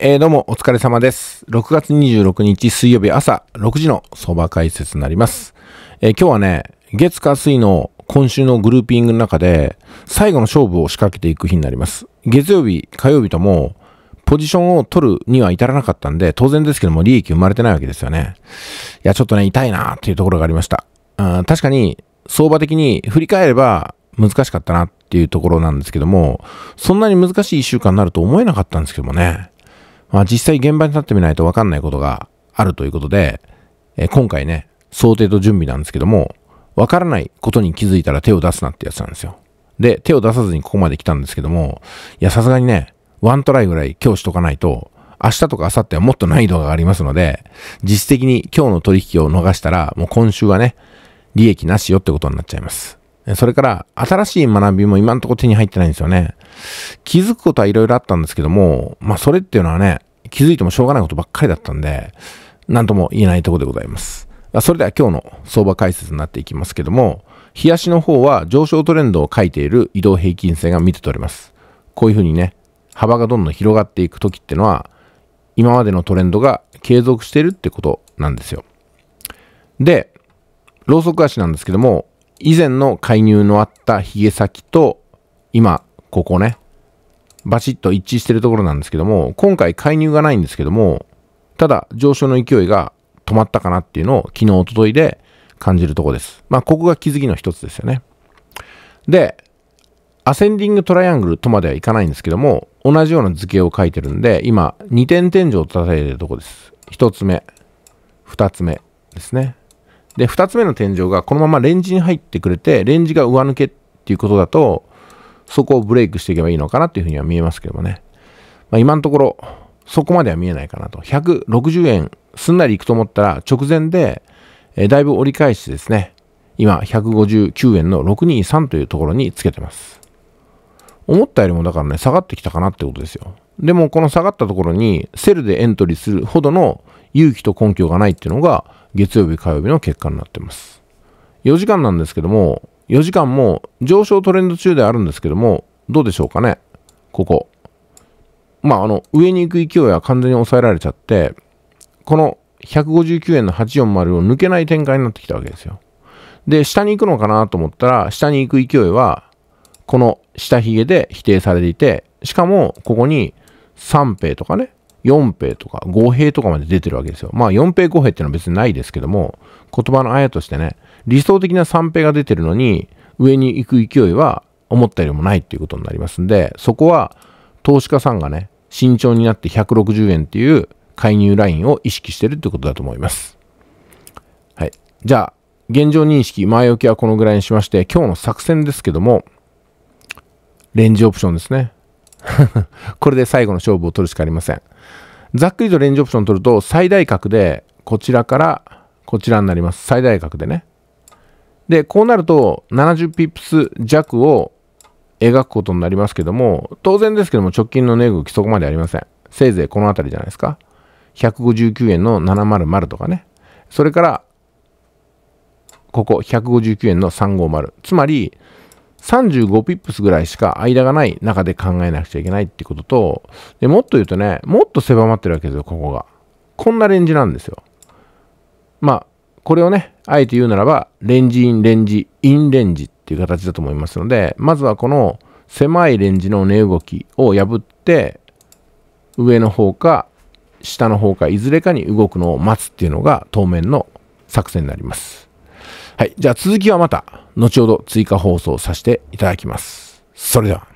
えー、どうもお疲れ様です。6月26日水曜日朝6時の相場解説になります。えー、今日はね、月火水の今週のグルーピングの中で最後の勝負を仕掛けていく日になります。月曜日、火曜日ともポジションを取るには至らなかったんで、当然ですけども利益生まれてないわけですよね。いや、ちょっとね、痛いなっていうところがありました。うん、確かに相場的に振り返れば難しかったなっていうところなんですけども、そんなに難しい1週間になると思えなかったんですけどもね。まあ、実際現場に立ってみないと分かんないことがあるということで、えー、今回ね、想定と準備なんですけども、分からないことに気づいたら手を出すなってやつなんですよ。で、手を出さずにここまで来たんですけども、いや、さすがにね、ワントライぐらい今日しとかないと、明日とか明後日はもっと難易度がありますので、実質的に今日の取引を逃したら、もう今週はね、利益なしよってことになっちゃいます。それから、新しい学びも今んとこ手に入ってないんですよね。気づくことはいろいろあったんですけども、まあそれっていうのはね、気づいてもしょうがないことばっかりだったんで、なんとも言えないところでございます。それでは今日の相場解説になっていきますけども、冷やしの方は上昇トレンドを書いている移動平均線が見て取れます。こういうふうにね、幅がどんどん広がっていく時ってのは、今までのトレンドが継続しているってことなんですよ。で、ローソク足なんですけども、以前の介入のあったヒゲ先と、今、ここね。バシッと一致してるところなんですけども、今回介入がないんですけども、ただ上昇の勢いが止まったかなっていうのを昨日、おとといで感じるとこです。まあ、ここが気づきの一つですよね。で、アセンディングトライアングルとまではいかないんですけども、同じような図形を書いてるんで、今、2点天井を叩いてるとこです。1つ目、2つ目ですね。で、2つ目の天井がこのままレンジに入ってくれて、レンジが上抜けっていうことだと、そこをブレイクしていけばいいのかなっていうふうには見えますけどもね。まあ、今のところ、そこまでは見えないかなと。160円すんなりいくと思ったら、直前で、えー、だいぶ折り返してですね、今、159円の623というところにつけてます。思ったよりもだからね、下がってきたかなってことですよ。でも、この下がったところに、セルでエントリーするほどの勇気と根拠がないっていうのが、月曜日、火曜日の結果になってます。4時間なんですけども、4時間も上昇トレンド中であるんですけども、どうでしょうかね、ここ。まあ、あの、上に行く勢いは完全に抑えられちゃって、この159円の840を抜けない展開になってきたわけですよ。で、下に行くのかなと思ったら、下に行く勢いは、この下髭で否定されていて、しかも、ここに三平とかね、4平とか5平とかまで出てるわけですよ。まあ4平5平ってのは別にないですけども、言葉のあやとしてね、理想的な3平が出てるのに、上に行く勢いは思ったよりもないっていうことになりますんで、そこは投資家さんがね、慎重になって160円っていう介入ラインを意識してるってことだと思います。はい。じゃあ、現状認識、前置きはこのぐらいにしまして、今日の作戦ですけども、レンジオプションですね。これで最後の勝負を取るしかありません。ざっくりとレンジオプション取ると最大角でこちらからこちらになります。最大角でね。で、こうなると70ピップス弱を描くことになりますけども、当然ですけども直近の値動きそこまでありません。せいぜいこの辺りじゃないですか。159円の700とかね。それから、ここ159円の350。つまり、35ピップスぐらいしか間がない中で考えなくちゃいけないってことと、でもっと言うとね、もっと狭まってるわけですよ、ここが。こんなレンジなんですよ。まあ、これをね、あえて言うならば、レンジインレンジインレンジっていう形だと思いますので、まずはこの狭いレンジの値動きを破って、上の方か下の方かいずれかに動くのを待つっていうのが当面の作戦になります。はい。じゃあ続きはまた、後ほど追加放送させていただきます。それでは。